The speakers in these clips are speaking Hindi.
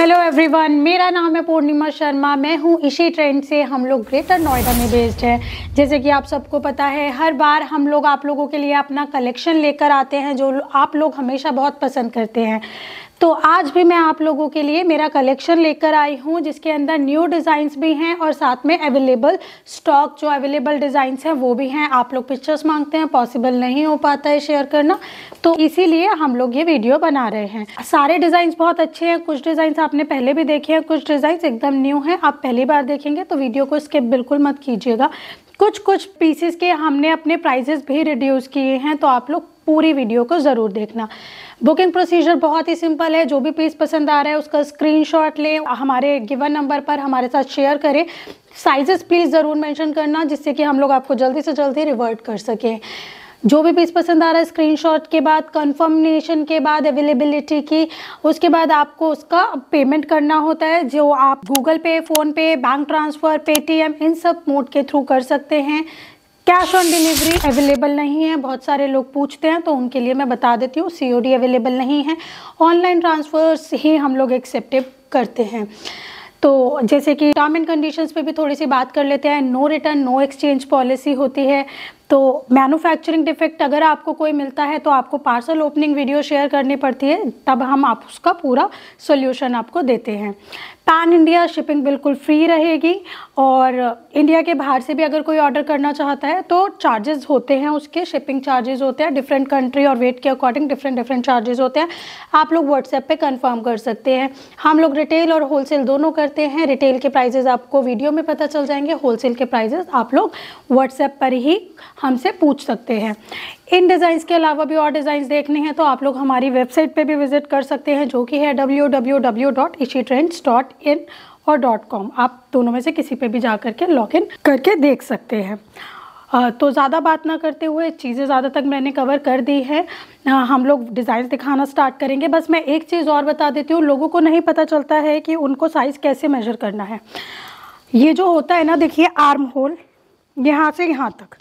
हेलो एवरीवन मेरा नाम है पूर्णिमा शर्मा मैं हूँ इसी ट्रेंड से हम लोग ग्रेटर नोएडा में बेस्ड हैं जैसे कि आप सबको पता है हर बार हम लोग आप लोगों के लिए अपना कलेक्शन लेकर आते हैं जो आप लोग हमेशा बहुत पसंद करते हैं तो आज भी मैं आप लोगों के लिए मेरा कलेक्शन लेकर आई हूँ जिसके अंदर न्यू डिज़ाइंस भी हैं और साथ में अवेलेबल स्टॉक जो अवेलेबल डिज़ाइंस हैं वो भी हैं आप लोग पिक्चर्स मांगते हैं पॉसिबल नहीं हो पाता है शेयर करना तो इसीलिए हम लोग ये वीडियो बना रहे हैं सारे डिज़ाइंस बहुत अच्छे हैं कुछ डिज़ाइंस आपने पहले भी देखे हैं कुछ डिज़ाइंस एकदम न्यू हैं आप पहली बार देखेंगे तो वीडियो को स्किप बिल्कुल मत कीजिएगा कुछ कुछ पीसेस के हमने अपने प्राइजेस भी रिड्यूस किए हैं तो आप लोग पूरी वीडियो को ज़रूर देखना बुकिंग प्रोसीजर बहुत ही सिंपल है जो भी पीस पसंद आ रहा है उसका स्क्रीनशॉट लें हमारे गिवन नंबर पर हमारे साथ शेयर करें साइजेस प्लीज़ ज़रूर मेंशन करना जिससे कि हम लोग आपको जल्दी से जल्दी रिवर्ट कर सकें जो भी पीस पसंद आ रहा है स्क्रीनशॉट के बाद कंफर्मेशन के बाद अवेलेबिलिटी की उसके बाद आपको उसका पेमेंट करना होता है जो आप गूगल पे फ़ोन पे बैंक ट्रांसफ़र पेटीएम इन सब मोड के थ्रू कर सकते हैं कैश ऑन डिलीवरी अवेलेबल नहीं है बहुत सारे लोग पूछते हैं तो उनके लिए मैं बता देती हूँ सी अवेलेबल नहीं है ऑनलाइन ट्रांसफ़र्स ही हम लोग एक्सेप्टेड करते हैं तो जैसे कि टर्म एंड कंडीशंस पे भी थोड़ी सी बात कर लेते हैं no return no exchange policy होती है तो मैन्युफैक्चरिंग डिफेक्ट अगर आपको कोई मिलता है तो आपको पार्सल ओपनिंग वीडियो शेयर करनी पड़ती है तब हम आप उसका पूरा सोल्यूशन आपको देते हैं पैन इंडिया शिपिंग बिल्कुल फ्री रहेगी और इंडिया के बाहर से भी अगर कोई ऑर्डर करना चाहता है तो चार्जेस होते हैं उसके शिपिंग चार्जेस होते हैं डिफरेंट कंट्री और वेट के अकॉर्डिंग डिफरेंट डिफरेंट चार्जेस होते हैं आप लोग व्हाट्सएप पे कंफर्म कर सकते हैं हम लोग रिटेल और होलसेल दोनों करते हैं रिटेल के प्राइजेज़ आपको वीडियो में पता चल जाएंगे होलसेल के प्राइजेज़ आप लोग व्हाट्सएप पर ही हमसे पूछ सकते हैं इन डिज़ाइंस के अलावा भी और डिज़ाइंस देखने हैं तो आप लोग हमारी वेबसाइट पे भी विजिट कर सकते हैं जो कि है W W W dot trends dot in और डॉट कॉम आप दोनों में से किसी पे भी जा करके लॉग इन करके देख सकते हैं तो ज़्यादा बात ना करते हुए चीज़ें ज़्यादा तक मैंने कवर कर दी है हम लोग डिज़ाइन दिखाना स्टार्ट करेंगे बस मैं एक चीज़ और बता देती हूँ लोगों को नहीं पता चलता है कि उनको साइज़ कैसे मेजर करना है ये जो होता है ना देखिए आर्म होल यहाँ से यहाँ तक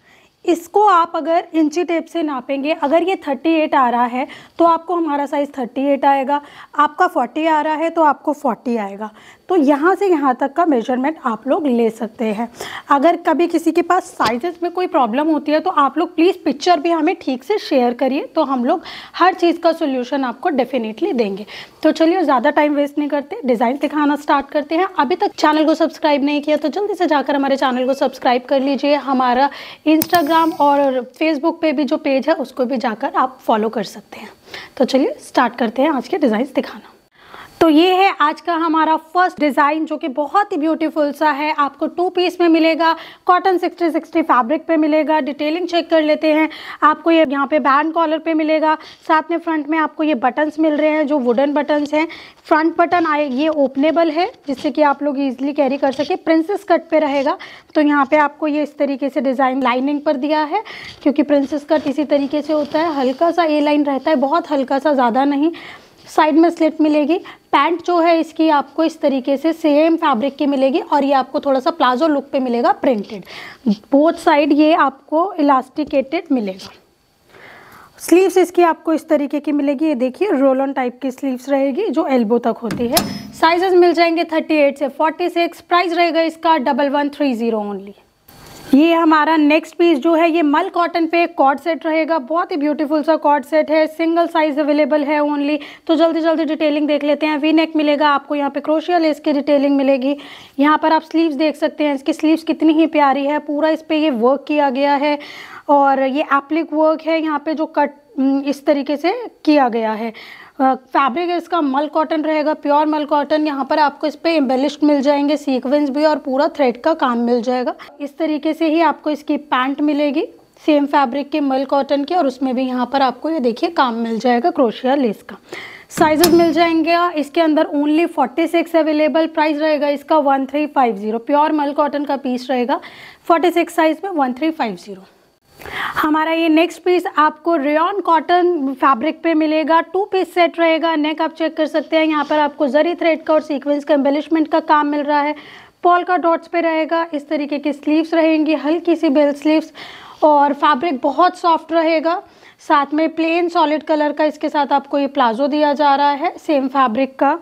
इसको आप अगर इंची टेप से नापेंगे अगर ये 38 आ रहा है तो आपको हमारा साइज़ 38 आएगा आपका 40 आ रहा है तो आपको 40 आएगा तो यहाँ से यहाँ तक का मेजरमेंट आप लोग ले सकते हैं अगर कभी किसी के पास साइजेस में कोई प्रॉब्लम होती है तो आप लोग प्लीज़ पिक्चर भी हमें ठीक से शेयर करिए तो हम लोग हर चीज़ का सोल्यूशन आपको डेफिनेटली देंगे तो चलिए ज़्यादा टाइम वेस्ट नहीं करते डिज़ाइन दिखाना स्टार्ट करते हैं अभी तक चैनल को सब्सक्राइब नहीं किया तो जल्दी से जाकर हमारे चैनल को सब्सक्राइब कर लीजिए हमारा इंस्टाग्राम और फेसबुक पर भी जो पेज है उसको भी जाकर आप फॉलो कर सकते हैं तो चलिए स्टार्ट करते हैं आज के डिज़ाइन दिखाना तो ये है आज का हमारा फर्स्ट डिज़ाइन जो कि बहुत ही ब्यूटीफुल सा है आपको टू पीस में मिलेगा कॉटन सिक्सटी सिक्सटी फैब्रिक पे मिलेगा डिटेलिंग चेक कर लेते हैं आपको ये यहाँ पे बैंड कॉलर पे मिलेगा साथ में फ्रंट में आपको ये बटन्स मिल रहे हैं जो वुडन बटन्स हैं फ्रंट बटन आए ये ओपनेबल है जिससे कि आप लोग ईजिली कैरी कर सके प्रिंसेस कट पर रहेगा तो यहाँ पर आपको ये इस तरीके से डिज़ाइन लाइनिंग पर दिया है क्योंकि प्रिंसेस कट इसी तरीके से होता है हल्का सा ए लाइन रहता है बहुत हल्का सा ज़्यादा नहीं साइड में स्लिट मिलेगी पैंट जो है इसकी आपको इस तरीके से सेम फैब्रिक की मिलेगी और ये आपको थोड़ा सा प्लाजो लुक पे मिलेगा प्रिंटेड बोथ साइड ये आपको इलास्टिकेटेड मिलेगा स्लीव्स इसकी आपको इस तरीके की मिलेगी ये देखिए रोल ऑन टाइप की स्लीव्स रहेगी जो एल्बो तक होती है साइजेस मिल जाएंगे 38 से 46 प्राइस रहेगा इसका double one three zero only ये हमारा नेक्स्ट पीस जो है ये मल कॉटन पे कॉर्ड सेट रहेगा बहुत ही ब्यूटीफुल सा कॉर्ड सेट है सिंगल साइज अवेलेबल है ओनली तो जल्दी जल्दी डिटेलिंग देख लेते हैं वी नेक मिलेगा आपको यहाँ पे क्रोशिया लेस की डिटेलिंग मिलेगी यहाँ पर आप स्लीव्स देख सकते हैं इसकी स्लीव्स कितनी ही प्यारी है पूरा इस पर ये वर्क किया गया है और ये एप्लिक वर्क है यहाँ पर जो कट इस तरीके से किया गया है फैब्रिक इसका मल कॉटन रहेगा प्योर मल कॉटन यहाँ पर आपको इस पर एम्बेलिश्ड मिल जाएंगे सीक्वेंस भी और पूरा थ्रेड का काम मिल जाएगा इस तरीके से ही आपको इसकी पैंट मिलेगी सेम फैब्रिक के मल कॉटन की और उसमें भी यहाँ पर आपको ये देखिए काम मिल जाएगा क्रोशिया लेस का साइजेस मिल जाएंगे इसके अंदर ओनली 46 अवेलेबल प्राइस रहेगा इसका 1350 प्योर मल कॉटन का पीस रहेगा 46 साइज में 1350 हमारा ये नेक्स्ट पीस आपको रेन कॉटन फैब्रिक पे मिलेगा टू पीस सेट रहेगा नेक आप चेक कर सकते हैं यहाँ पर आपको जरी थ्रेड का और सीक्वेंस का एम्बेलिशमेंट का काम मिल रहा है पॉल का डॉट्स पे रहेगा इस तरीके की स्लीव्स रहेंगी हल्की सी बेल स्लीव्स और फैब्रिक बहुत सॉफ्ट रहेगा साथ में प्लेन सॉलिड कलर का इसके साथ आपको ये प्लाजो दिया जा रहा है सेम फैब्रिक का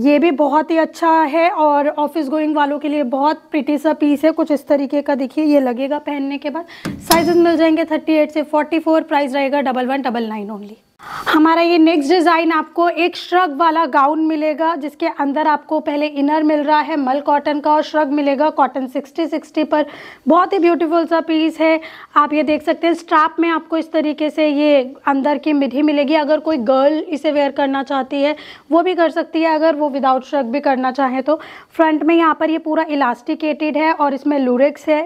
ये भी बहुत ही अच्छा है और ऑफिस गोइंग वालों के लिए बहुत प्रिटी सा पीस है कुछ इस तरीके का देखिए ये लगेगा पहनने के बाद साइजेस मिल जाएंगे 38 से 44 प्राइस रहेगा double one double nine only हमारा ये नेक्स्ट डिज़ाइन आपको एक श्रग वाला गाउन मिलेगा जिसके अंदर आपको पहले इनर मिल रहा है मल कॉटन का और श्रग मिलेगा कॉटन 60 60 पर बहुत ही ब्यूटीफुल सा पीस है आप ये देख सकते हैं स्ट्रैप में आपको इस तरीके से ये अंदर की मिधि मिलेगी अगर कोई गर्ल इसे वेयर करना चाहती है वो भी कर सकती है अगर वो विदाउट श्रग भी करना चाहें तो फ्रंट में यहाँ पर ये पूरा इलास्टिकेटेड है और इसमें लूरिक्स है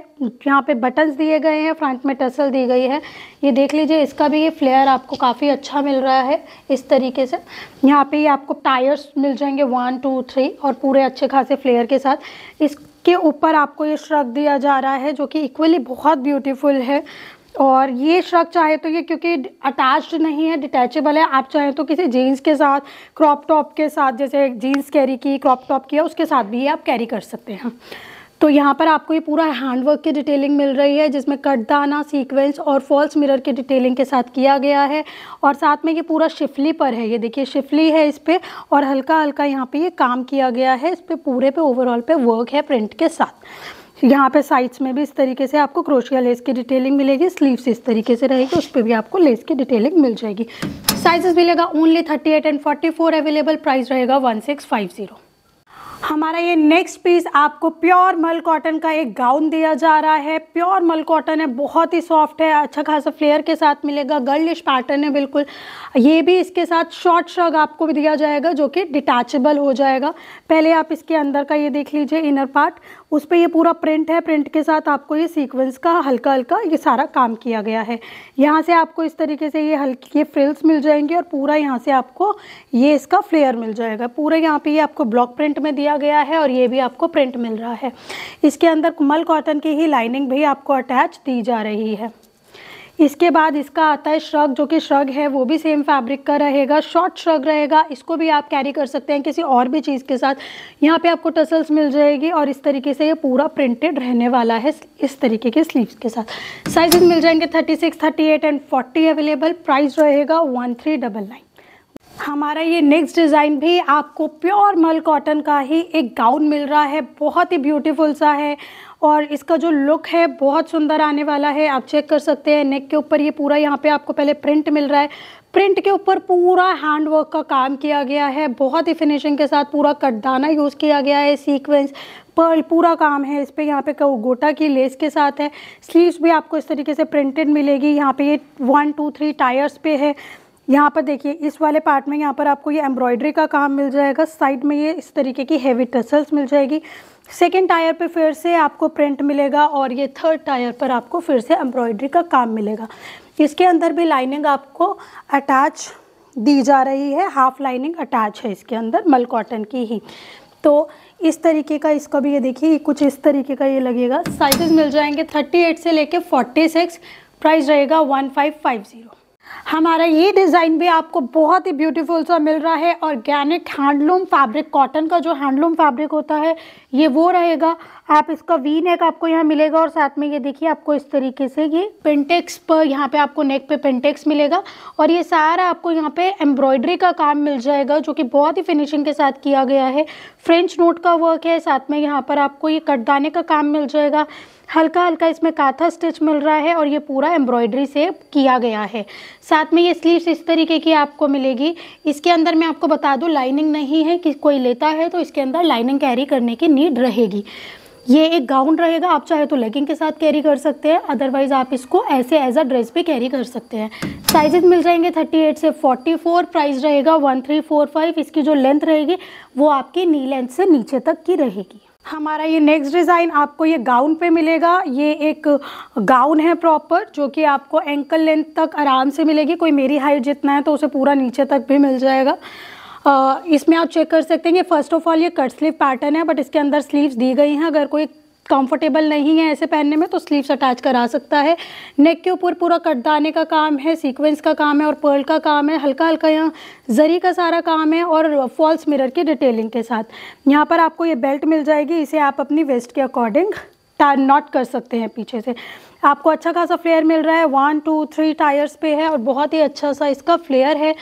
यहाँ पर बटन्स दिए गए हैं फ्रंट में टसल दी गई है ये देख लीजिए इसका भी ये फ्लेयर आपको काफ़ी अच्छा मिल रहा है इस तरीके से यहाँ पे आपको टायर्स मिल जाएंगे वन टू थ्री और पूरे अच्छे खासे फ्लेयर के साथ इसके ऊपर आपको ये श्रक दिया जा रहा है जो कि इक्वली बहुत ब्यूटीफुल है और ये श्रक चाहे तो ये क्योंकि अटैच्ड नहीं है डिटैचेबल है आप चाहे तो किसी जीन्स के साथ क्रॉप टॉप के साथ जैसे जीन्स कैरी की क्रॉप टॉप की है उसके साथ भी ये आप कैरी कर सकते हैं तो यहाँ पर आपको ये पूरा हैंडवर्क की डिटेलिंग मिल रही है जिसमें कटदाना सीक्वेंस और फॉल्स मिरर की डिटेलिंग के साथ किया गया है और साथ में ये पूरा शिफली पर है ये देखिए शिफली है इस पर और हल्का हल्का यहाँ पे ये काम किया गया है इस पर पूरे पे ओवरऑल पे वर्क है प्रिंट के साथ यहाँ पे साइड्स में भी इस तरीके से आपको क्रोशिया लेस की डिटेलिंग मिलेगी स्लीव्स इस तरीके से रहेगी उस पर भी आपको लेस की डिटेलिंग मिल जाएगी साइजेस मिलेगा only thirty eight and forty four available price रहेगा वन सिक्स फाइव जीरो हमारा ये नेक्स्ट पीस आपको प्योर मल कॉटन का एक गाउन दिया जा रहा है प्योर मल कॉटन है बहुत ही सॉफ्ट है अच्छा खासा फ्लेयर के साथ मिलेगा गर्लिश पैटर्न है बिल्कुल ये भी इसके साथ शॉर्ट श्रग आपको भी दिया जाएगा जो कि डिटैचेबल हो जाएगा पहले आप इसके अंदर का ये देख लीजिए इनर पार्ट उस पर ये पूरा प्रिंट है प्रिंट के साथ आपको ये सीक्वेंस का हल्का हल्का ये सारा काम किया गया है यहाँ से आपको इस तरीके से ये हल्की ये फ्रिल्स मिल जाएंगे और पूरा यहाँ से आपको ये इसका फ्लेयर मिल जाएगा पूरा यहाँ पे ये आपको ब्लॉक प्रिंट में दिया गया है और ये भी आपको प्रिंट मिल रहा है इसके अंदर कुमल कॉटन की ही लाइनिंग भी आपको अटैच दी जा रही है इसके बाद इसका आता है श्रग जो कि श्रग है वो भी सेम फैब्रिक का रहेगा शॉर्ट श्रग रहेगा इसको भी आप कैरी कर सकते हैं किसी और भी चीज़ के साथ यहाँ पे आपको टसल्स मिल जाएगी और इस तरीके से ये पूरा प्रिंटेड रहने वाला है इस तरीके के स्लीव्स के साथ साइजेस मिल जाएंगे thirty six thirty eight and forty available price रहेगा वन थ्री डबल नाइन हमारा ये नेक्स्ट डिज़ाइन भी आपको प्योर मल कॉटन का ही एक गाउन मिल रहा है बहुत ही ब्यूटीफुल सा है और इसका जो लुक है बहुत सुंदर आने वाला है आप चेक कर सकते हैं नेक के ऊपर ये पूरा यहाँ पे आपको पहले प्रिंट मिल रहा है प्रिंट के ऊपर पूरा हैंड वर्क का काम किया गया है बहुत ही फिनिशिंग के साथ पूरा कटदाना यूज़ किया गया है सीक्वेंस पर्ल पूरा काम है इस पर यहाँ पे गोटा की लेस के साथ है स्लीव्स भी आपको इस तरीके से प्रिंटेड मिलेगी यहाँ पे ये वन टू थ्री टायर्स पे है यहाँ पर देखिए इस वाले पार्ट में यहाँ पर आपको ये एम्ब्रॉयडरी का काम मिल जाएगा साइड में ये इस तरीके की हेवी टसल्स मिल जाएगी सेकेंड टायर पे फिर से आपको प्रिंट मिलेगा और ये थर्ड टायर पर आपको फिर से एम्ब्रॉयडरी का काम मिलेगा इसके अंदर भी लाइनिंग आपको अटैच दी जा रही है हाफ लाइनिंग अटैच है इसके अंदर मल कॉटन की ही तो इस तरीके का इसको भी ये देखिए कुछ इस तरीके का ये लगेगा साइजेस मिल जाएंगे 38 से लेके 46 प्राइस रहेगा 1550 हमारा ये डिज़ाइन भी आपको बहुत ही ब्यूटीफुल सा मिल रहा है ऑर्गेनिक हैंडलूम फैब्रिक कॉटन का जो हैंडलूम फैब्रिक होता है ये वो रहेगा आप इसका वी नेक आपको यहाँ मिलेगा और साथ में ये देखिए आपको इस तरीके से ये पेंटेक्स पर यहाँ पे आपको नेक पे पेंटेक्स मिलेगा और ये सारा आपको यहाँ पे एम्ब्रॉयडरी का काम मिल जाएगा जो कि बहुत ही फिनिशिंग के साथ किया गया है फ्रेंच नोट का वर्क है साथ में यहाँ पर आपको ये कटदाने का काम मिल जाएगा हल्का हल्का इसमें काथा स्टिच मिल रहा है और ये पूरा एम्ब्रॉयडरी से किया गया है साथ में ये स्लीव्स इस तरीके की आपको मिलेगी इसके अंदर मैं आपको बता दूँ लाइनिंग नहीं है कि कोई लेता है तो इसके अंदर लाइनिंग कैरी करने की नीड रहेगी ये एक गाउन रहेगा आप चाहे तो लेगिंग के साथ कैरी कर सकते हैं अदरवाइज आप इसको ऐसे एज अ ड्रेस भी कैरी कर सकते हैं साइजेस मिल जाएंगे 38 से 44 प्राइस रहेगा 1345 इसकी जो लेंथ रहेगी वो आपकी नी लेंथ से नीचे तक की रहेगी हमारा ये नेक्स्ट डिज़ाइन आपको ये गाउन पे मिलेगा ये एक गाउन है प्रॉपर जो कि आपको एंकल लेंथ तक आराम से मिलेगी कोई मेरी हाइट जितना है तो उसे पूरा नीचे तक भी मिल जाएगा इसमें आप चेक कर सकते हैं कि फ़र्स्ट ऑफ ऑल ये कट स्लीव पैटर्न है बट इसके अंदर स्लीव्स दी गई हैं अगर कोई कंफर्टेबल नहीं है ऐसे पहनने में तो स्लीव्स अटैच करा सकता है नेक के ऊपर पूरा कटदाने का काम है सीक्वेंस का काम है और पर्ल का काम है हल्का हल्का यहाँ जरी का सारा काम है और फॉल्स मिरर की डिटेलिंग के साथ यहाँ पर आपको ये बेल्ट मिल जाएगी इसे आप अपनी वेस्ट के अकॉर्डिंग टायर नॉट कर सकते हैं पीछे से आपको अच्छा खासा फ्लेयर मिल रहा है वन टू थ्री टायर्स पे है और बहुत ही अच्छा सा इसका फ्लेयर है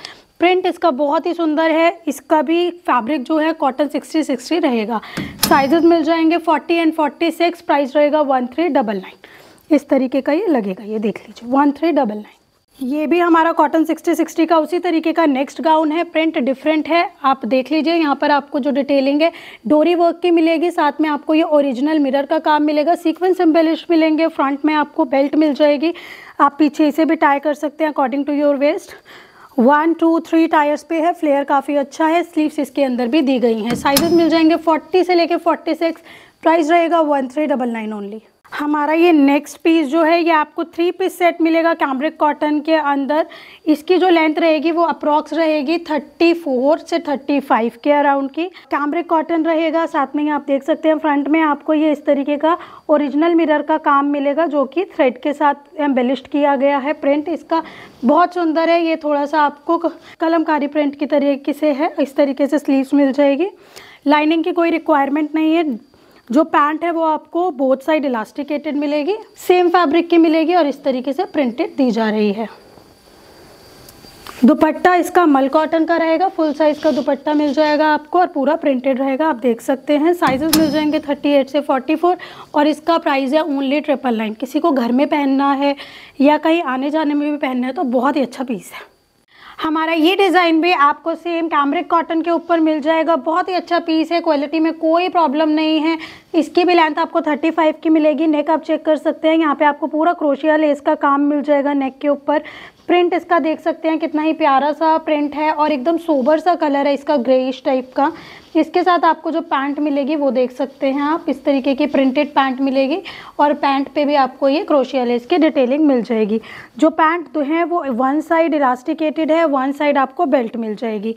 प्रिंट इसका बहुत ही सुंदर है इसका भी फैब्रिक जो है कॉटन सिक्सटी सिक्सटी रहेगा साइजेस मिल जाएंगे forty and forty six price रहेगा वन थ्री डबल नाइन इस तरीके का ये लगेगा ये देख लीजिए वन थ्री डबल नाइन ये भी हमारा कॉटन सिक्सटी सिक्सटी का उसी तरीके का नेक्स्ट गाउन है प्रिंट डिफरेंट है आप देख लीजिए यहाँ पर आपको जो डिटेलिंग है डोरी वर्क की मिलेगी साथ में आपको ये ओरिजिनल मिरर का काम मिलेगा सीक्वेंस एम्बेलिश मिलेंगे फ्रंट में आपको बेल्ट मिल जाएगी आप पीछे इसे भी टाई कर सकते हैं according to your waist one two three tiers पे है फ्लेयर काफ़ी अच्छा है स्लीव्स इसके अंदर भी दी गई हैं साइजेस मिल जाएंगे फोर्टी से लेके फोर्टी सिक्स प्राइस रहेगा one three double nine only हमारा ये नेक्स्ट पीस जो है ये आपको थ्री पीस सेट मिलेगा कैमरिक कॉटन के अंदर इसकी जो लेंथ रहेगी वो अप्रॉक्स रहेगी 34 से 35 के अराउंड की कैमरिक कॉटन रहेगा साथ में आप देख सकते हैं फ्रंट में आपको ये इस तरीके का ओरिजिनल मिरर का काम मिलेगा जो कि थ्रेड के साथ एम्बेलिस्ट किया गया है प्रिंट इसका बहुत सुंदर है ये थोड़ा सा आपको कलमकारी प्रिंट की तरीके से है इस तरीके से स्लीव मिल जाएगी लाइनिंग की कोई रिक्वायरमेंट नहीं है जो पैंट है वो आपको बोथ साइड इलास्टिकेटेड मिलेगी सेम फैब्रिक की मिलेगी और इस तरीके से प्रिंटेड दी जा रही है दुपट्टा इसका मल कॉटन का रहेगा फुल साइज का दुपट्टा मिल जाएगा आपको और पूरा प्रिंटेड रहेगा आप देख सकते हैं साइजेस मिल जाएंगे 38 से 44 और इसका प्राइस है ओनली ट्रिपल नाइन किसी को घर में पहनना है या कहीं आने जाने में भी पहनना है तो बहुत ही अच्छा पीस है हमारा ये डिज़ाइन भी आपको सेम कैमरिक कॉटन के ऊपर मिल जाएगा बहुत ही अच्छा पीस है क्वालिटी में कोई प्रॉब्लम नहीं है इसकी भी लेंथ आपको 35 की मिलेगी नेक आप चेक कर सकते हैं यहाँ पे आपको पूरा क्रोशिया लेस का काम मिल जाएगा नेक के ऊपर प्रिंट इसका देख सकते हैं कितना ही प्यारा सा प्रिंट है और एकदम सोबर सा कलर है इसका ग्रेइश टाइप का इसके साथ आपको जो पैंट मिलेगी वो देख सकते हैं आप इस तरीके की प्रिंटेड पैंट मिलेगी और पैंट पे भी आपको ये क्रोशिया लेस की डिटेलिंग मिल जाएगी जो पैंट तो है वो वन साइड इलास्टिकेटेड है वन साइड आपको बेल्ट मिल जाएगी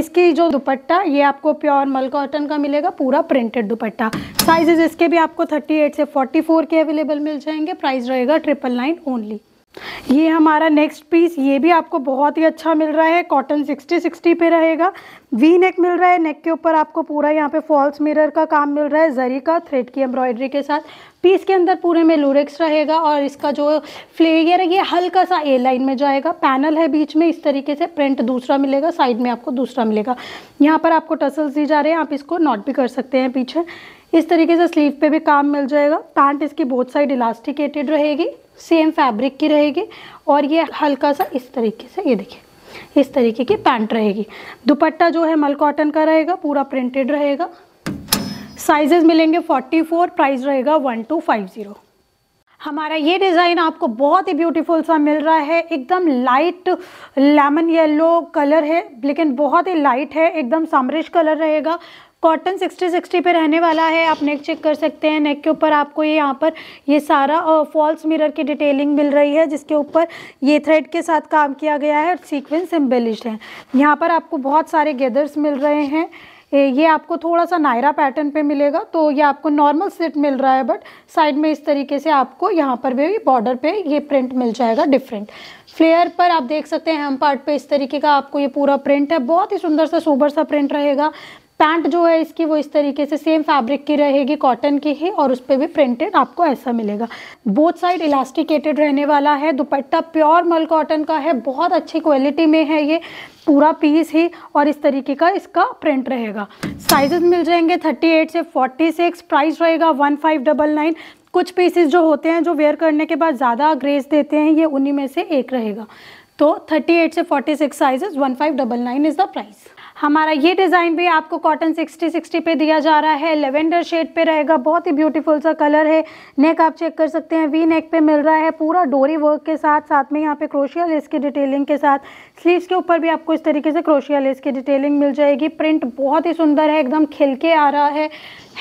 इसकी जो दुपट्टा ये आपको प्योर मल कॉटन का मिलेगा पूरा प्रिंटेड दुपट्टा साइजेज इसके भी आपको थर्टी से फोर्टी के अवेलेबल मिल जाएंगे प्राइस रहेगा ट्रिपल नाइन ओनली ये हमारा नेक्स्ट पीस ये भी आपको बहुत ही अच्छा मिल रहा है कॉटन सिक्सटी सिक्सटी पे रहेगा वी नेक मिल रहा है नेक के ऊपर आपको पूरा यहाँ पे फॉल्स मिरर का काम मिल रहा है जरी का थ्रेड की एम्ब्रॉयडरी के साथ पीस के अंदर पूरे में लुरेक्स रहेगा और इसका जो फ्लेयर है ये हल्का सा ए लाइन में जाएगा पैनल है बीच में इस तरीके से प्रिंट दूसरा मिलेगा साइड में आपको दूसरा मिलेगा यहाँ पर आपको टसल्स दी जा रहे हैं आप इसको नॉट भी कर सकते हैं पीछे इस तरीके से स्लीव पे भी काम मिल जाएगा पैंट इसकी बहुत साइड इलास्टिकेटेड रहेगी सेम फैब्रिक की रहेगी और ये हल्का सा इस तरीके से ये देखिए इस तरीके की पैंट रहेगी दुपट्टा जो है मल कॉटन का रहेगा पूरा प्रिंटेड रहेगा साइजेस मिलेंगे 44 प्राइस रहेगा 1250 हमारा ये डिज़ाइन आपको बहुत ही ब्यूटीफुल सा मिल रहा है एकदम लाइट लेमन येलो कलर है लेकिन बहुत ही लाइट है एकदम सामरिश कलर रहेगा कॉटन सिक्सटी सिक्सटी पे रहने वाला है आप नेक चेक कर सकते हैं नेक के ऊपर आपको ये यहाँ पर ये सारा फॉल्स मिरर की डिटेलिंग मिल रही है जिसके ऊपर ये थ्रेड के साथ काम किया गया है और सीक्वेंस एम्बेलिश्ड है यहाँ पर आपको बहुत सारे गेदर्स मिल रहे हैं ये आपको थोड़ा सा नायरा पैटर्न पे मिलेगा तो ये आपको नॉर्मल सेट मिल रहा है बट साइड में इस तरीके से आपको यहाँ पर भी बॉर्डर पे ये प्रिंट मिल जाएगा डिफरेंट फ्लेयर पर आप देख सकते हैं हम पार्ट पे इस तरीके का आपको ये पूरा प्रिंट है बहुत ही सुंदर सा सोबर सा प्रिंट रहेगा पैंट जो है इसकी वो इस तरीके से सेम फैब्रिक की रहेगी कॉटन की ही और उस पर भी प्रिंटेड आपको ऐसा मिलेगा बोथ साइड इलास्टिकेटेड रहने वाला है दुपट्टा प्योर मल कॉटन का है बहुत अच्छी क्वालिटी में है ये पूरा पीस ही और इस तरीके का इसका प्रिंट रहेगा साइजेस मिल जाएंगे 38 से 46 प्राइस रहेगा नाइन कुछ पीसेज जो होते हैं जो वेयर करने के बाद ज़्यादा ग्रेस देते हैं ये उन्हीं में से एक रहेगा तो 38 से 46 sizes nine is the price हमारा ये डिज़ाइन भी आपको कॉटन 60 60 पे दिया जा रहा है लेवेंडर शेड पे रहेगा बहुत ही ब्यूटीफुल सा कलर है नेक आप चेक कर सकते हैं वी नेक पे मिल रहा है पूरा डोरी वर्क के साथ साथ में यहाँ पे क्रोशिया लेस की डिटेलिंग के साथ स्लीव्स के ऊपर भी आपको इस तरीके से क्रोशिया लेस की डिटेलिंग मिल जाएगी प्रिंट बहुत ही सुंदर है एकदम खिल के आ रहा है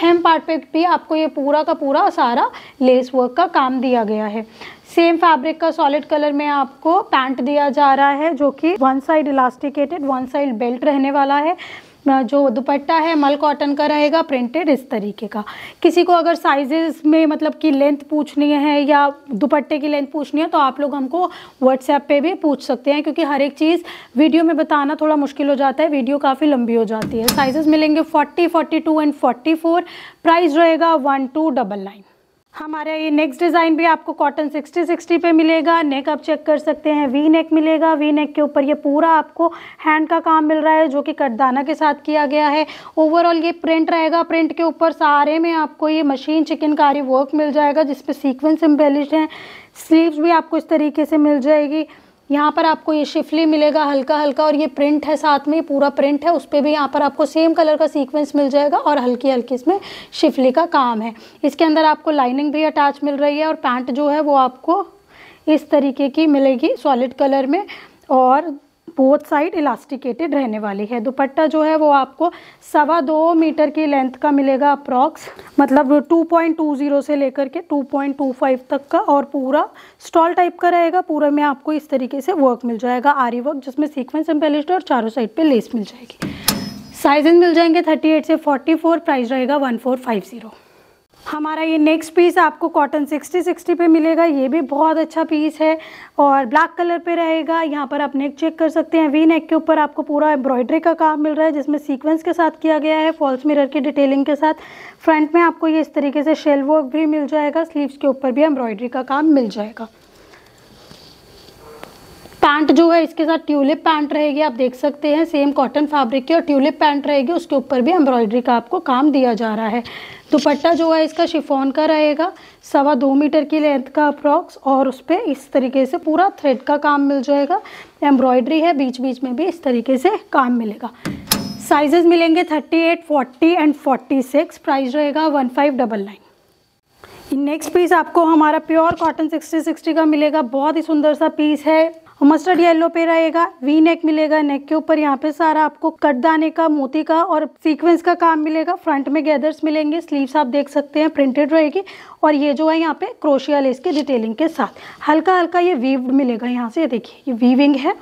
हेम पार्ट पे भी आपको ये पूरा का पूरा सारा लेस वर्क का काम दिया गया है सेम फैब्रिक का सॉलिड कलर में आपको पैंट दिया जा रहा है जो कि one side elasticated one side belt रहने वाला है जो दुपट्टा है मल कॉटन का रहेगा प्रिंटेड इस तरीके का किसी को अगर साइजेस में मतलब कि लेंथ पूछनी है या दुपट्टे की लेंथ पूछनी है तो आप लोग हमको व्हाट्सएप पे भी पूछ सकते हैं क्योंकि हर एक चीज़ वीडियो में बताना थोड़ा मुश्किल हो जाता है वीडियो काफ़ी लंबी हो जाती है साइजेस मिलेंगे forty forty two and forty four price रहेगा वन टू डबल नाइन हमारा ये नेक्स्ट डिज़ाइन भी आपको कॉटन 60 60 पे मिलेगा नेक आप चेक कर सकते हैं वी नेक मिलेगा वी नेक के ऊपर ये पूरा आपको हैंड का काम मिल रहा है जो कि कटदाना के साथ किया गया है ओवरऑल ये प्रिंट रहेगा प्रिंट के ऊपर सारे में आपको ये मशीन चिकनकारी वर्क मिल जाएगा जिसपे सीक्वेंस एम्बेलिश हैं स्लीव्स भी आपको इस तरीके से मिल जाएगी यहाँ पर आपको ये शिफली मिलेगा हल्का हल्का और ये प्रिंट है साथ में पूरा प्रिंट है उस पर भी यहाँ पर आपको सेम कलर का सीक्वेंस मिल जाएगा और हल्की हल्की इसमें शिफली का काम है इसके अंदर आपको लाइनिंग भी अटैच मिल रही है और पैंट जो है वो आपको इस तरीके की मिलेगी सॉलिड कलर में और बोथ साइड इलास्टिकेटेड रहने वाली है दुपट्टा जो है वो आपको सवा दो मीटर की लेंथ का मिलेगा अप्रॉक्स मतलब 2.20 से लेकर के 2.25 तक का और पूरा स्टॉल टाइप का रहेगा पूरा में आपको इस तरीके से वर्क मिल जाएगा आरी वर्क जिसमें सीक्वेंस एम्बेलिश्ड और चारों साइड पर लेस मिल जाएगी साइजिंग मिल जाएंगे थर्टी से फोर्टी प्राइस रहेगा वन हमारा ये नेक्स्ट पीस आपको कॉटन सिक्सटी सिक्सटी पे मिलेगा ये भी बहुत अच्छा पीस है और ब्लैक कलर पे रहेगा यहाँ पर आप नेक चेक कर सकते हैं वी नेक के ऊपर आपको पूरा एम्ब्रॉयडरी का काम मिल रहा है जिसमें सीक्वेंस के साथ किया गया है फॉल्स मिरर की डिटेलिंग के साथ फ्रंट में आपको ये इस तरीके से शेल वर्क भी मिल जाएगा स्लीव्स के ऊपर भी एम्ब्रॉयडरी का काम मिल जाएगा पैंट जो है इसके साथ ट्यूलिप पैंट रहेगी आप देख सकते हैं सेम कॉटन फैब्रिक की और ट्यूलिप पैंट रहेगी उसके ऊपर भी एम्ब्रॉयडरी का आपको काम दिया जा रहा है दुपट्टा जो है इसका शिफॉन का रहेगा सवा दो मीटर की लेंथ का अप्रॉक्स और उस पर इस तरीके से पूरा थ्रेड का काम मिल जाएगा एम्ब्रॉयडरी है बीच बीच में भी इस तरीके से काम मिलेगा साइजेस मिलेंगे 38, 40 एंड 46 प्राइस रहेगा one five double nine next piece आपको हमारा प्योर कॉटन सिक्सटी सिक्सटी का मिलेगा बहुत ही सुंदर सा पीस है मस्टर्ड येलो पे रहेगा वी नेक मिलेगा नेक के ऊपर यहाँ पे सारा आपको कट दाने का मोती का और सीक्वेंस का काम मिलेगा फ्रंट में गैदर्स मिलेंगे स्लीव्स आप देख सकते हैं प्रिंटेड रहेगी और ये जो है यहाँ पे क्रोशिया लेस के डिटेलिंग के साथ हल्का हल्का ये वीव्ड मिलेगा यहाँ से देखिए ये वीविंग है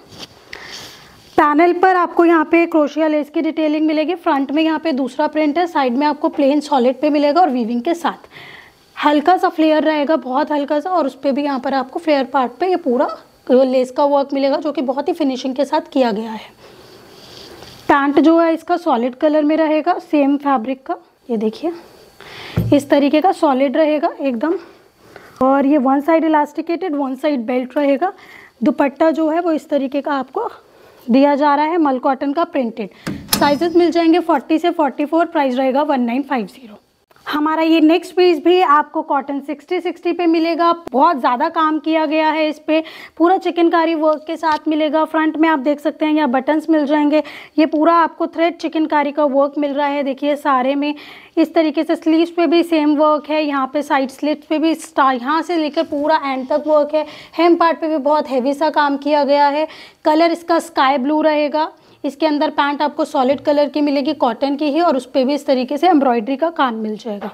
पैनल पर आपको यहाँ पे क्रोशिया लेस की डिटेलिंग मिलेगी फ्रंट में यहाँ पे दूसरा प्रिंट है साइड में आपको प्लेन सॉलिड पे मिलेगा और वीविंग के साथ हल्का सा फ्लेयर रहेगा बहुत हल्का सा और उस पर भी यहाँ पर आपको फ्लेयर पार्ट पे ये पूरा लेस का वर्क मिलेगा जो कि बहुत ही फिनिशिंग के साथ किया गया है पैंट जो है इसका सॉलिड कलर में रहेगा सेम फैब्रिक का ये देखिए इस तरीके का सॉलिड रहेगा एकदम और ये one side elasticated one side belt रहेगा दुपट्टा जो है वो इस तरीके का आपको दिया जा रहा है मल कॉटन का प्रिंटेड साइजेस मिल जाएंगे 40 से 44 प्राइस रहेगा 1950 हमारा ये नेक्स्ट पीस भी आपको कॉटन 60 60 पे मिलेगा बहुत ज़्यादा काम किया गया है इस पर पूरा चिकनकारी वर्क के साथ मिलेगा फ्रंट में आप देख सकते हैं यहाँ बटन्स मिल जाएंगे ये पूरा आपको थ्रेड चिकनकारी का वर्क मिल रहा है देखिए सारे में इस तरीके से स्लीव्स पे भी सेम वर्क है यहाँ पे साइड स्लीव्स पे भी स्टार यहाँ से लेकर पूरा एंड तक वर्क है हेम पार्ट पर भी बहुत हैवी सा काम किया गया है कलर इसका स्काई ब्लू रहेगा इसके अंदर पैंट आपको सॉलिड कलर की मिलेगी कॉटन की ही और उस पर भी इस तरीके से एम्ब्रॉयडरी का काम मिल जाएगा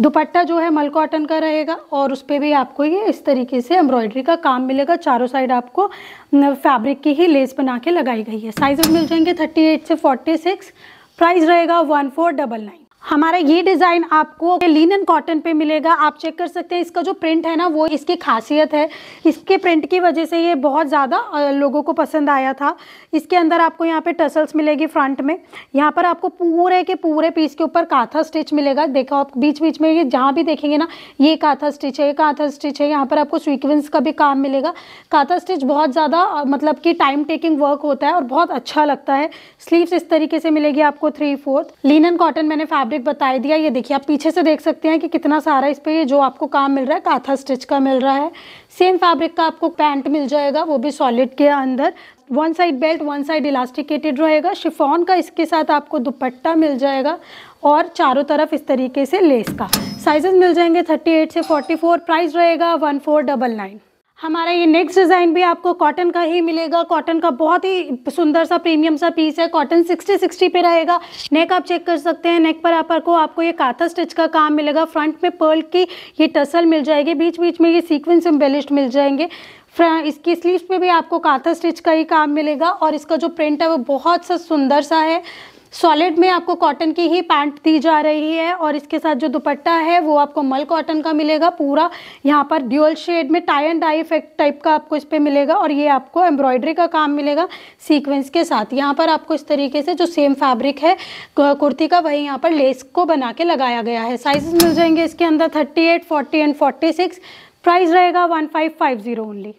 दुपट्टा जो है मल कॉटन का रहेगा और उस पर भी आपको ये इस तरीके से एम्ब्रॉयडरी का काम मिलेगा चारों साइड आपको फैब्रिक की ही लेस बना के लगाई गई है साइज मिल जाएंगे थर्टी एट से फोर्टी सिक्स प्राइस रहेगा वन फोर डबल नाइन हमारा ये डिज़ाइन आपको लिनन कॉटन पे मिलेगा आप चेक कर सकते हैं इसका जो प्रिंट है ना वो इसकी खासियत है इसके प्रिंट की वजह से ये बहुत ज़्यादा लोगों को पसंद आया था इसके अंदर आपको यहाँ पे टसल्स मिलेगी फ्रंट में यहाँ पर आपको पूरे के पूरे पीस के ऊपर काथा स्टिच मिलेगा देखो आप बीच बीच में ये जहाँ भी देखेंगे ना ये काथा स्टिच है ये काथा स्टिच है यहाँ पर आपको सिक्वेंस का भी काम मिलेगा काथा स्टिच बहुत ज़्यादा मतलब कि टाइम टेकिंग वर्क होता है और बहुत अच्छा लगता है स्लीव्स इस तरीके से मिलेगी आपको थ्री फोर्थ लिनन कॉटन मैंने फैब्रिक फैब्रिक बता दिया ये देखिए आप पीछे से देख सकते हैं कि कितना सारा इस पर जो आपको काम मिल रहा है काथा स्टिच का मिल रहा है सेम फैब्रिक का आपको पैंट मिल जाएगा वो भी सॉलिड के अंदर one side belt one side elasticated रहेगा शिफॉन का इसके साथ आपको दुपट्टा मिल जाएगा और चारों तरफ इस तरीके से लेस का साइजेस मिल जाएंगे 38 से 44 प्राइस रहेगा वन फोर डबल नाइन हमारा ये नेक्स्ट डिज़ाइन भी आपको कॉटन का ही मिलेगा कॉटन का बहुत ही सुंदर सा प्रीमियम सा पीस है कॉटन सिक्सटी सिक्सटी पे रहेगा नेक आप चेक कर सकते हैं नेक पर आप आपको आपको ये काथा स्टिच का काम मिलेगा फ्रंट में पर्ल की ये टसल मिल जाएगी बीच बीच में ये सीक्वेंस एम्बेलिस्ट मिल जाएंगे इसकी स्लीव पे भी आपको काथा स्टिच का ही काम मिलेगा और इसका जो प्रिंट है वो बहुत सा सुंदर सा है सॉलिड में आपको कॉटन की ही पैंट दी जा रही है और इसके साथ जो दुपट्टा है वो आपको मल कॉटन का मिलेगा पूरा यहाँ पर ड्यूअल शेड में tie and dye effect type का आपको इस पर मिलेगा और ये आपको एम्ब्रॉयडरी का काम मिलेगा सीक्वेंस के साथ यहाँ पर आपको इस तरीके से जो सेम फैब्रिक है कुर्ती का वही यहाँ पर लेस को बना के लगाया गया है साइजेस मिल जाएंगे इसके अंदर thirty eight forty and forty six price रहेगा one five five zero only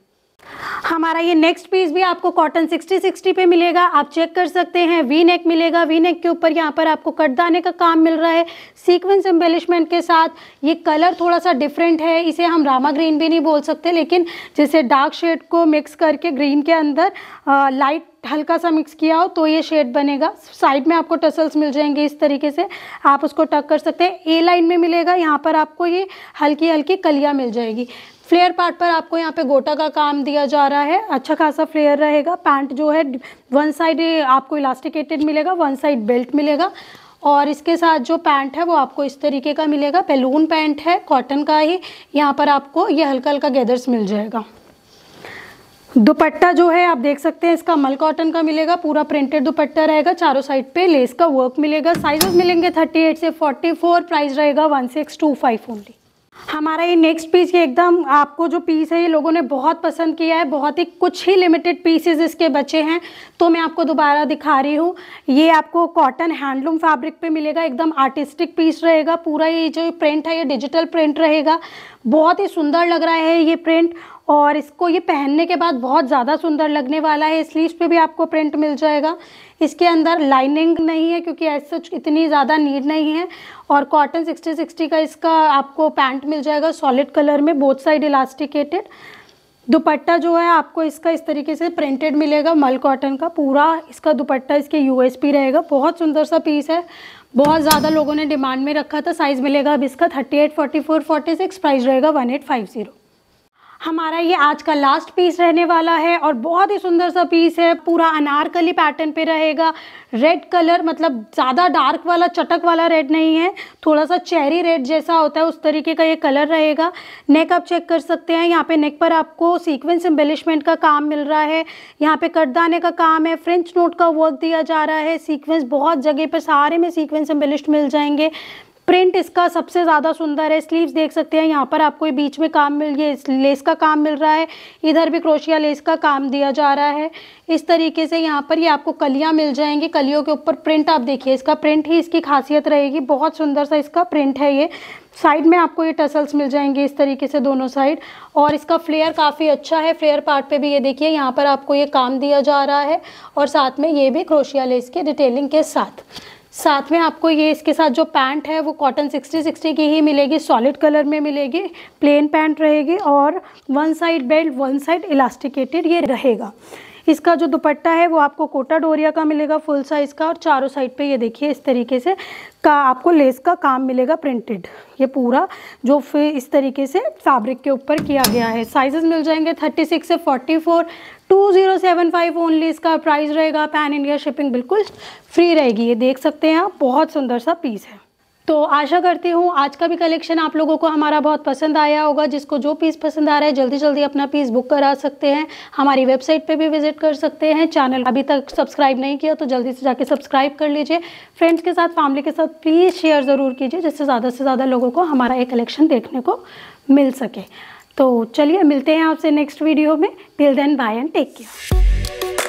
हमारा ये नेक्स्ट पीस भी आपको कॉटन 60 60 पे मिलेगा आप चेक कर सकते हैं वी नेक मिलेगा वी नेक के ऊपर यहाँ पर आपको कटदाने का काम मिल रहा है सीक्वेंस एम्बेलिशमेंट के साथ ये कलर थोड़ा सा डिफरेंट है इसे हम रामा ग्रीन भी नहीं बोल सकते लेकिन जैसे डार्क शेड को मिक्स करके ग्रीन के अंदर आ, लाइट हल्का सा मिक्स किया हो तो ये शेड बनेगा साइड में आपको टसल्स मिल जाएंगे इस तरीके से आप उसको टक कर सकते हैं ए लाइन में मिलेगा यहाँ पर आपको ये हल्की हल्की कलिया मिल जाएगी फ्लेयर पार्ट पर आपको यहाँ पे गोटा का काम दिया जा रहा है अच्छा खासा फ्लेयर रहेगा पैंट जो है वन साइड आपको इलास्टिकेटेड मिलेगा वन साइड बेल्ट मिलेगा और इसके साथ जो पैंट है वो आपको इस तरीके का मिलेगा बैलून पैंट है कॉटन का ही यहाँ पर आपको ये हल्का हल्का गैदर्स मिल जाएगा दुपट्टा जो है आप देख सकते हैं इसका मल कॉटन का मिलेगा पूरा प्रिंटेड दुपट्टा रहेगा चारों साइड पे लेस का वर्क मिलेगा साइजेस मिलेंगे 38 से 44 प्राइस रहेगा 1625 ओनली हमारा ये नेक्स्ट पीस ये एकदम आपको जो पीस है ये लोगों ने बहुत पसंद किया है बहुत ही कुछ ही लिमिटेड पीसेज इसके बचे हैं तो मैं आपको दोबारा दिखा रही हूँ ये आपको कॉटन हैंडलूम फैब्रिक पे मिलेगा एकदम आर्टिस्टिक पीस रहेगा पूरा ये जो प्रिंट है ये डिजिटल प्रिंट रहेगा बहुत ही सुंदर लग रहा है ये प्रिंट और इसको ये पहनने के बाद बहुत ज़्यादा सुंदर लगने वाला है स्लीव पे भी आपको प्रिंट मिल जाएगा इसके अंदर लाइनिंग नहीं है क्योंकि ऐसे इतनी ज़्यादा नीड नहीं है और कॉटन सिक्सटी सिक्सटी का इसका आपको पैंट मिल जाएगा सॉलिड कलर में बोथ साइड इलास्टिकेटेड दुपट्टा जो है आपको इसका इस तरीके से प्रिंटेड मिलेगा मल कॉटन का पूरा इसका दुपट्टा इसके यूएसपी रहेगा बहुत सुंदर सा पीस है बहुत ज़्यादा लोगों ने डिमांड में रखा था साइज़ मिलेगा अब इसका thirty eight forty four forty six price रहेगा वन एट फाइव ज़ीरो हमारा ये आज का लास्ट पीस रहने वाला है और बहुत ही सुंदर सा पीस है पूरा अनारकली पैटर्न पे रहेगा रेड कलर मतलब ज़्यादा डार्क वाला चटक वाला रेड नहीं है थोड़ा सा चेरी रेड जैसा होता है उस तरीके का ये कलर रहेगा नेक आप चेक कर सकते हैं यहाँ पे नेक पर आपको सीक्वेंस एम्बेलिशमेंट का काम मिल रहा है यहाँ पे कटदाने का काम है फ्रेंच नोट का वर्क दिया जा रहा है सीक्वेंस बहुत जगह पर सारे में सीक्वेंस एम्बेलिश्ड मिल जाएंगे प्रिंट इसका सबसे ज़्यादा सुंदर है स्लीव्स देख सकते हैं यहाँ पर आपको बीच में काम मिल ये लेस का काम मिल रहा है इधर भी क्रोशिया लेस का काम दिया जा रहा है इस तरीके से यहाँ पर ये आपको कलियाँ मिल जाएंगी कलियों के ऊपर प्रिंट आप देखिए इसका प्रिंट ही इसकी खासियत रहेगी बहुत सुंदर सा इसका प्रिंट है ये साइड में आपको ये टसल्स मिल जाएंगे इस तरीके से दोनों साइड और इसका फ्लेयर काफ़ी अच्छा है फ्लेयर पार्ट पे भी ये देखिए यहाँ पर आपको ये काम दिया जा रहा है और साथ में ये भी क्रोशिया लेस के डिटेलिंग के साथ साथ में आपको ये इसके साथ जो पैंट है वो कॉटन सिक्सटी सिक्सटी की ही मिलेगी सॉलिड कलर में मिलेगी प्लेन पैंट रहेगी और one side belt one side elasticated ये रहेगा इसका जो दुपट्टा है वो आपको कोटा डोरिया का मिलेगा फुल साइज़ का और चारों साइड पे ये देखिए इस तरीके से का आपको लेस का काम मिलेगा प्रिंटेड ये पूरा जो इस तरीके से फैब्रिक के ऊपर किया गया है साइजेस मिल जाएंगे 36 से 44, two zero seven five only इसका प्राइस रहेगा पैन इंडिया शिपिंग बिल्कुल फ्री रहेगी ये देख सकते हैं आप बहुत सुंदर सा पीस है तो आशा करती हूँ आज का भी कलेक्शन आप लोगों को हमारा बहुत पसंद आया होगा जिसको जो पीस पसंद आ रहा है जल्दी जल्दी अपना पीस बुक करा सकते हैं हमारी वेबसाइट पे भी विजिट कर सकते हैं चैनल अभी तक सब्सक्राइब नहीं किया तो जल्दी से जाके सब्सक्राइब कर लीजिए फ्रेंड्स के साथ फैमिली के साथ प्लीज़ शेयर ज़रूर कीजिए जिससे ज़्यादा से ज़्यादा लोगों को हमारा ये कलेक्शन देखने को मिल सके तो चलिए मिलते हैं आपसे नेक्स्ट वीडियो में till then bye and take care